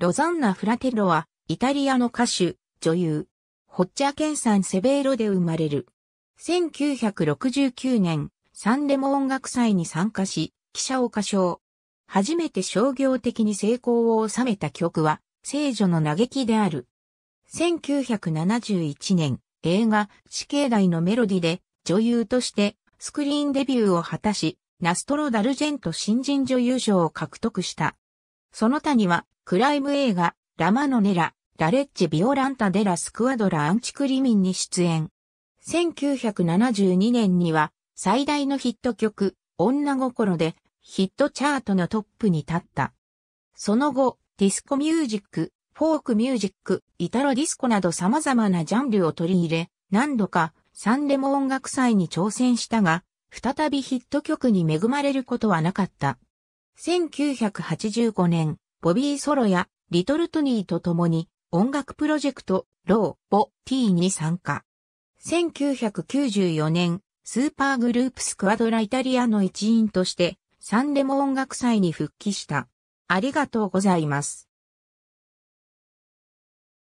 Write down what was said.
ロザンナ・フラテロは、イタリアの歌手、女優、ホッチャーケンサン・セベーロで生まれる。1969年、サンレモ音楽祭に参加し、記者を歌唱。初めて商業的に成功を収めた曲は、聖女の嘆きである。1971年、映画、死刑台のメロディで、女優として、スクリーンデビューを果たし、ナストロ・ダルジェント新人女優賞を獲得した。その他には、クライム映画、ラマノネラ、ラレッジ・ビオランタ・デラ・スクワドラ・アンチクリミンに出演。1972年には、最大のヒット曲、女心で、ヒットチャートのトップに立った。その後、ディスコミュージック、フォークミュージック、イタロディスコなど様々なジャンルを取り入れ、何度かサンレモ音楽祭に挑戦したが、再びヒット曲に恵まれることはなかった。1985年、ボビー・ソロやリトル・トニーと共に音楽プロジェクト、ロー・ボ・ティーに参加。1994年、スーパーグループスクワドライタリアの一員として、サンレモ音楽祭に復帰した。ありがとうございます。